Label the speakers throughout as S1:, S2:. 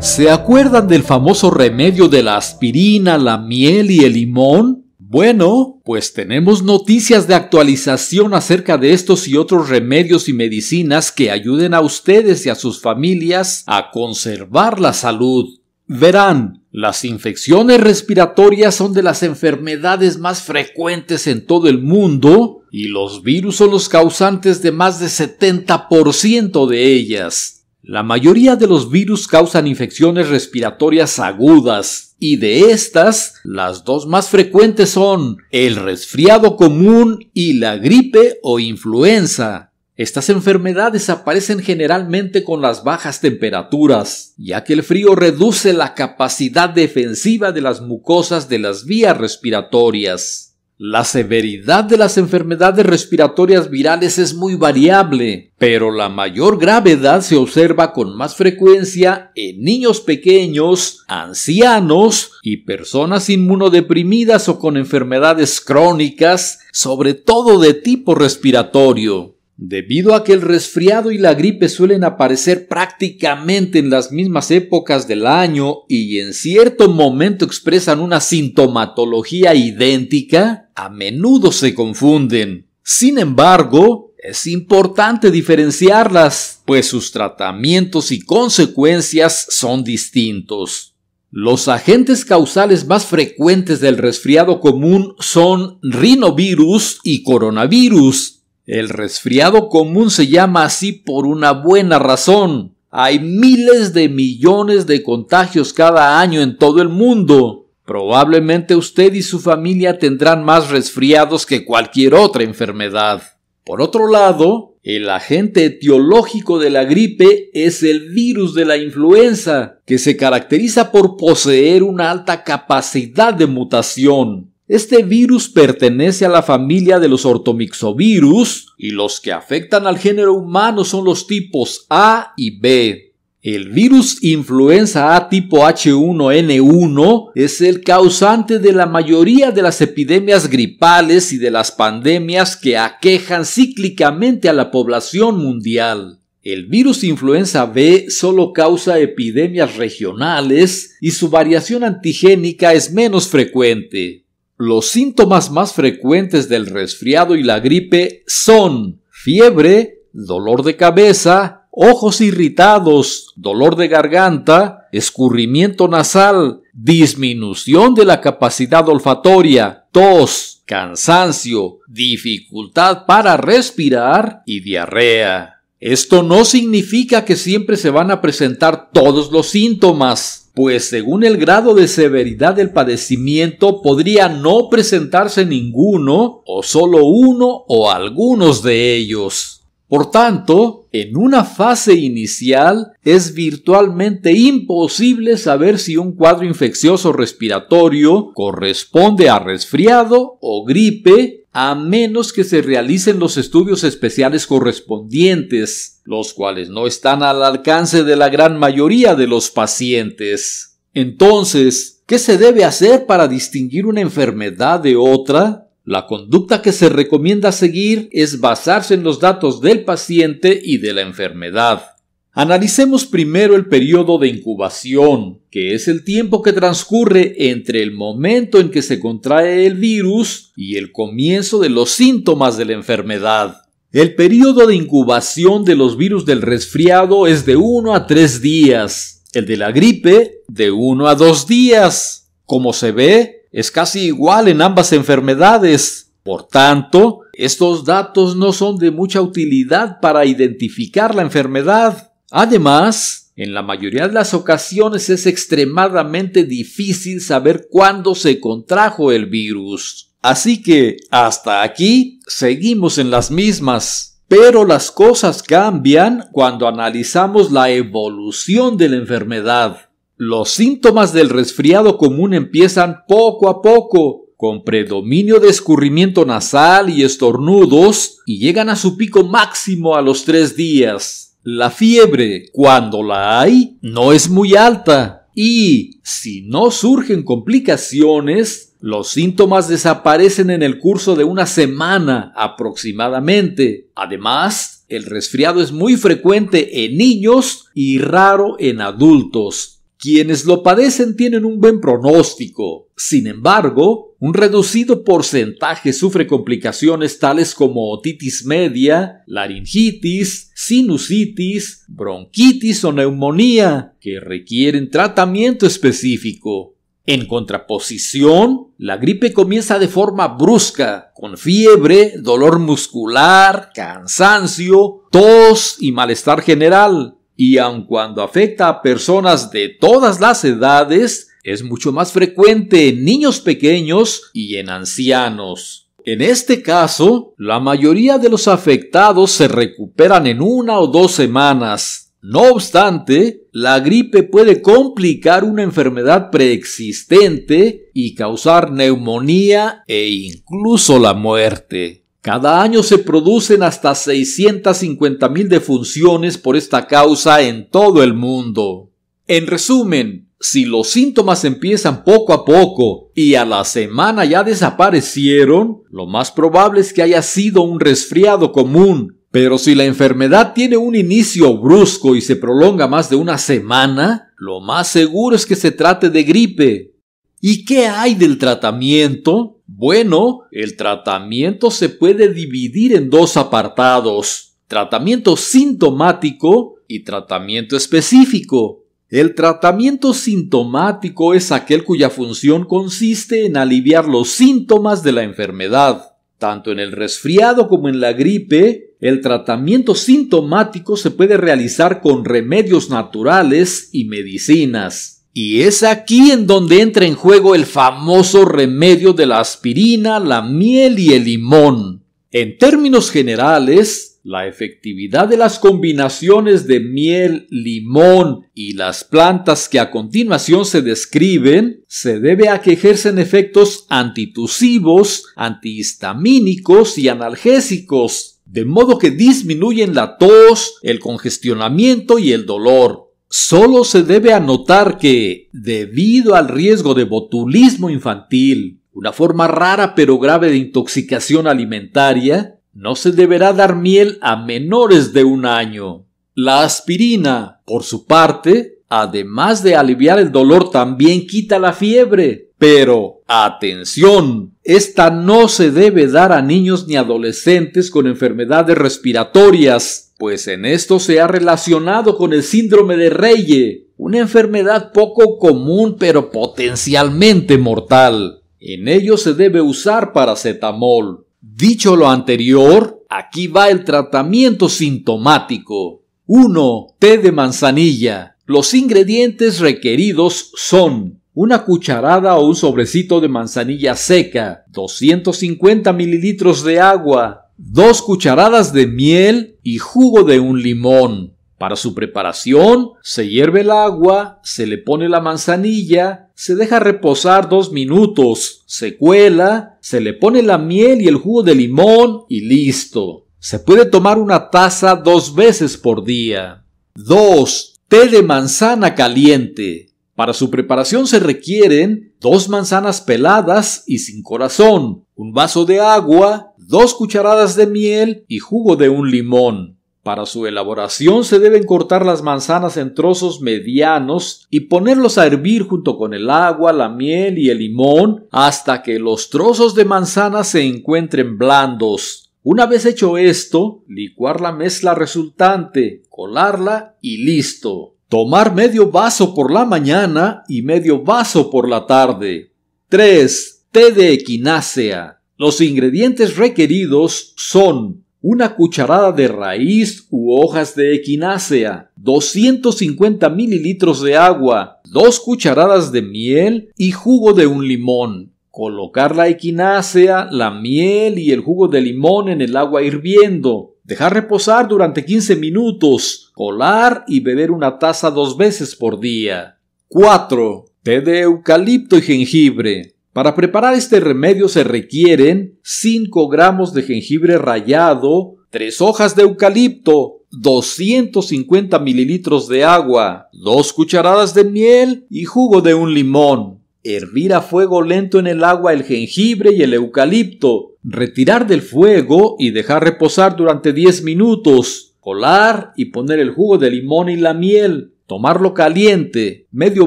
S1: ¿Se acuerdan del famoso remedio de la aspirina, la miel y el limón? Bueno, pues tenemos noticias de actualización acerca de estos y otros remedios y medicinas que ayuden a ustedes y a sus familias a conservar la salud. Verán, las infecciones respiratorias son de las enfermedades más frecuentes en todo el mundo y los virus son los causantes de más de 70% de ellas. La mayoría de los virus causan infecciones respiratorias agudas y de estas, las dos más frecuentes son el resfriado común y la gripe o influenza. Estas enfermedades aparecen generalmente con las bajas temperaturas, ya que el frío reduce la capacidad defensiva de las mucosas de las vías respiratorias. La severidad de las enfermedades respiratorias virales es muy variable, pero la mayor gravedad se observa con más frecuencia en niños pequeños, ancianos y personas inmunodeprimidas o con enfermedades crónicas, sobre todo de tipo respiratorio. Debido a que el resfriado y la gripe suelen aparecer prácticamente en las mismas épocas del año y en cierto momento expresan una sintomatología idéntica, a menudo se confunden. Sin embargo, es importante diferenciarlas, pues sus tratamientos y consecuencias son distintos. Los agentes causales más frecuentes del resfriado común son rinovirus y coronavirus, el resfriado común se llama así por una buena razón. Hay miles de millones de contagios cada año en todo el mundo. Probablemente usted y su familia tendrán más resfriados que cualquier otra enfermedad. Por otro lado, el agente etiológico de la gripe es el virus de la influenza, que se caracteriza por poseer una alta capacidad de mutación. Este virus pertenece a la familia de los ortomixovirus y los que afectan al género humano son los tipos A y B. El virus influenza A tipo H1N1 es el causante de la mayoría de las epidemias gripales y de las pandemias que aquejan cíclicamente a la población mundial. El virus influenza B solo causa epidemias regionales y su variación antigénica es menos frecuente. Los síntomas más frecuentes del resfriado y la gripe son fiebre, dolor de cabeza, ojos irritados, dolor de garganta, escurrimiento nasal, disminución de la capacidad olfatoria, tos, cansancio, dificultad para respirar y diarrea. Esto no significa que siempre se van a presentar todos los síntomas pues según el grado de severidad del padecimiento podría no presentarse ninguno o solo uno o algunos de ellos. Por tanto, en una fase inicial es virtualmente imposible saber si un cuadro infeccioso respiratorio corresponde a resfriado o gripe a menos que se realicen los estudios especiales correspondientes, los cuales no están al alcance de la gran mayoría de los pacientes. Entonces, ¿qué se debe hacer para distinguir una enfermedad de otra? La conducta que se recomienda seguir es basarse en los datos del paciente y de la enfermedad. Analicemos primero el periodo de incubación, que es el tiempo que transcurre entre el momento en que se contrae el virus y el comienzo de los síntomas de la enfermedad. El periodo de incubación de los virus del resfriado es de 1 a 3 días, el de la gripe de 1 a 2 días. Como se ve, es casi igual en ambas enfermedades. Por tanto, estos datos no son de mucha utilidad para identificar la enfermedad. Además, en la mayoría de las ocasiones es extremadamente difícil saber cuándo se contrajo el virus. Así que, hasta aquí, seguimos en las mismas. Pero las cosas cambian cuando analizamos la evolución de la enfermedad. Los síntomas del resfriado común empiezan poco a poco, con predominio de escurrimiento nasal y estornudos, y llegan a su pico máximo a los tres días. La fiebre, cuando la hay, no es muy alta y, si no surgen complicaciones, los síntomas desaparecen en el curso de una semana aproximadamente. Además, el resfriado es muy frecuente en niños y raro en adultos. Quienes lo padecen tienen un buen pronóstico. Sin embargo, un reducido porcentaje sufre complicaciones tales como otitis media, laringitis, sinusitis, bronquitis o neumonía, que requieren tratamiento específico. En contraposición, la gripe comienza de forma brusca, con fiebre, dolor muscular, cansancio, tos y malestar general. Y aun cuando afecta a personas de todas las edades, es mucho más frecuente en niños pequeños y en ancianos. En este caso, la mayoría de los afectados se recuperan en una o dos semanas. No obstante, la gripe puede complicar una enfermedad preexistente y causar neumonía e incluso la muerte. Cada año se producen hasta 650.000 defunciones por esta causa en todo el mundo. En resumen, si los síntomas empiezan poco a poco y a la semana ya desaparecieron, lo más probable es que haya sido un resfriado común. Pero si la enfermedad tiene un inicio brusco y se prolonga más de una semana, lo más seguro es que se trate de gripe. ¿Y qué hay del tratamiento? Bueno, el tratamiento se puede dividir en dos apartados, tratamiento sintomático y tratamiento específico. El tratamiento sintomático es aquel cuya función consiste en aliviar los síntomas de la enfermedad. Tanto en el resfriado como en la gripe, el tratamiento sintomático se puede realizar con remedios naturales y medicinas. Y es aquí en donde entra en juego el famoso remedio de la aspirina, la miel y el limón. En términos generales, la efectividad de las combinaciones de miel, limón y las plantas que a continuación se describen se debe a que ejercen efectos antitusivos, antihistamínicos y analgésicos, de modo que disminuyen la tos, el congestionamiento y el dolor. Solo se debe anotar que, debido al riesgo de botulismo infantil, una forma rara pero grave de intoxicación alimentaria, no se deberá dar miel a menores de un año. La aspirina, por su parte, además de aliviar el dolor, también quita la fiebre. Pero, atención, esta no se debe dar a niños ni adolescentes con enfermedades respiratorias, pues en esto se ha relacionado con el síndrome de Reye, una enfermedad poco común pero potencialmente mortal. En ello se debe usar paracetamol. Dicho lo anterior, aquí va el tratamiento sintomático. 1. Té de manzanilla. Los ingredientes requeridos son una cucharada o un sobrecito de manzanilla seca, 250 mililitros de agua, dos cucharadas de miel y jugo de un limón. Para su preparación, se hierve el agua, se le pone la manzanilla, se deja reposar dos minutos, se cuela, se le pone la miel y el jugo de limón y listo. Se puede tomar una taza dos veces por día. 2. Té de manzana caliente. Para su preparación se requieren dos manzanas peladas y sin corazón, un vaso de agua, dos cucharadas de miel y jugo de un limón. Para su elaboración se deben cortar las manzanas en trozos medianos y ponerlos a hervir junto con el agua, la miel y el limón hasta que los trozos de manzana se encuentren blandos. Una vez hecho esto, licuar la mezcla resultante, colarla y listo. Tomar medio vaso por la mañana y medio vaso por la tarde. 3. Té de equinácea. Los ingredientes requeridos son una cucharada de raíz u hojas de equinácea, 250 mililitros de agua, dos cucharadas de miel y jugo de un limón. Colocar la equinácea, la miel y el jugo de limón en el agua hirviendo. Dejar reposar durante 15 minutos. Colar y beber una taza dos veces por día. 4. Té de eucalipto y jengibre. Para preparar este remedio se requieren 5 gramos de jengibre rallado, 3 hojas de eucalipto, 250 mililitros de agua, 2 cucharadas de miel y jugo de un limón. Hervir a fuego lento en el agua el jengibre y el eucalipto. Retirar del fuego y dejar reposar durante 10 minutos. Colar y poner el jugo de limón y la miel. Tomarlo caliente, medio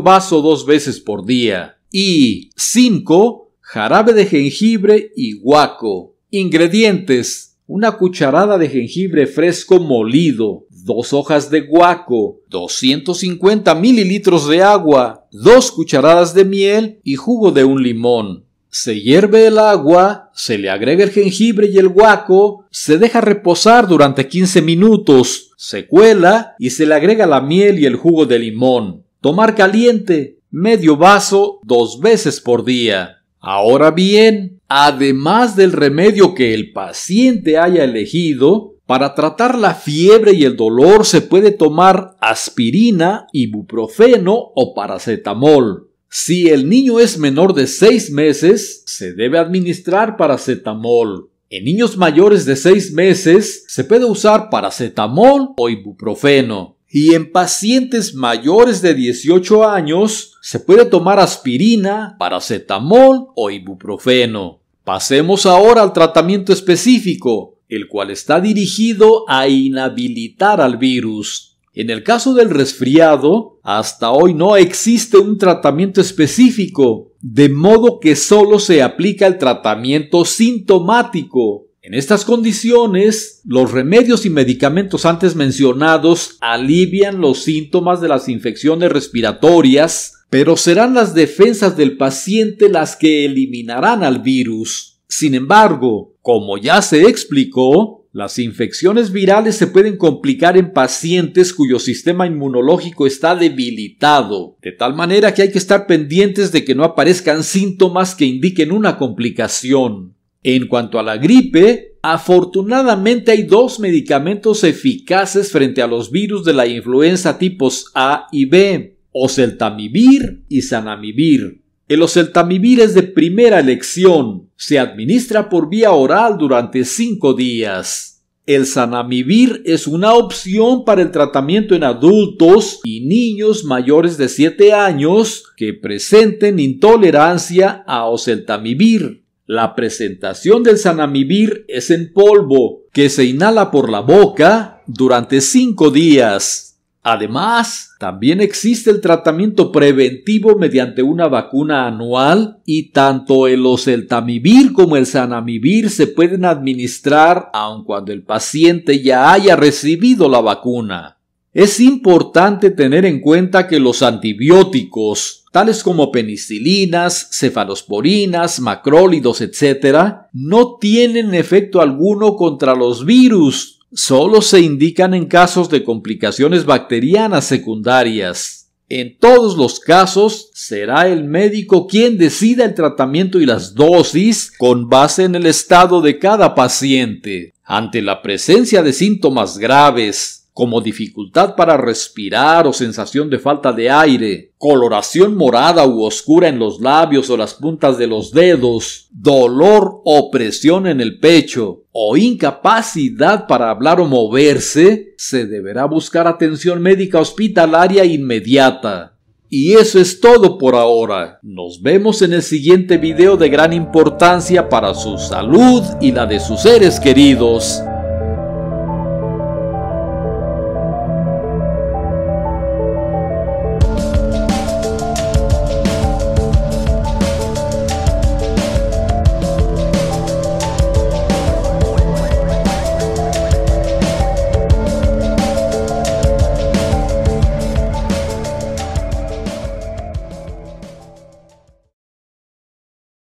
S1: vaso dos veces por día. Y 5. Jarabe de jengibre y guaco. Ingredientes. Una cucharada de jengibre fresco molido, dos hojas de guaco, 250 mililitros de agua, dos cucharadas de miel y jugo de un limón. Se hierve el agua, se le agrega el jengibre y el guaco, se deja reposar durante 15 minutos, se cuela y se le agrega la miel y el jugo de limón. Tomar caliente, medio vaso dos veces por día. Ahora bien, además del remedio que el paciente haya elegido, para tratar la fiebre y el dolor se puede tomar aspirina, ibuprofeno o paracetamol. Si el niño es menor de seis meses, se debe administrar paracetamol. En niños mayores de seis meses se puede usar paracetamol o ibuprofeno. Y en pacientes mayores de 18 años se puede tomar aspirina, paracetamol o ibuprofeno. Pasemos ahora al tratamiento específico, el cual está dirigido a inhabilitar al virus. En el caso del resfriado, hasta hoy no existe un tratamiento específico, de modo que solo se aplica el tratamiento sintomático, en estas condiciones, los remedios y medicamentos antes mencionados alivian los síntomas de las infecciones respiratorias, pero serán las defensas del paciente las que eliminarán al virus. Sin embargo, como ya se explicó, las infecciones virales se pueden complicar en pacientes cuyo sistema inmunológico está debilitado, de tal manera que hay que estar pendientes de que no aparezcan síntomas que indiquen una complicación. En cuanto a la gripe, afortunadamente hay dos medicamentos eficaces frente a los virus de la influenza tipos A y B, oseltamivir y sanamivir. El oseltamivir es de primera elección, se administra por vía oral durante 5 días. El sanamivir es una opción para el tratamiento en adultos y niños mayores de 7 años que presenten intolerancia a oseltamivir. La presentación del Sanamivir es en polvo, que se inhala por la boca durante cinco días. Además, también existe el tratamiento preventivo mediante una vacuna anual y tanto el oseltamivir como el sanamivir se pueden administrar aun cuando el paciente ya haya recibido la vacuna. Es importante tener en cuenta que los antibióticos, tales como penicilinas, cefalosporinas, macrólidos, etc., no tienen efecto alguno contra los virus, solo se indican en casos de complicaciones bacterianas secundarias. En todos los casos, será el médico quien decida el tratamiento y las dosis con base en el estado de cada paciente. Ante la presencia de síntomas graves, como dificultad para respirar o sensación de falta de aire, coloración morada u oscura en los labios o las puntas de los dedos, dolor o presión en el pecho o incapacidad para hablar o moverse, se deberá buscar atención médica hospitalaria inmediata. Y eso es todo por ahora. Nos vemos en el siguiente video de gran importancia para su salud y la de sus seres queridos.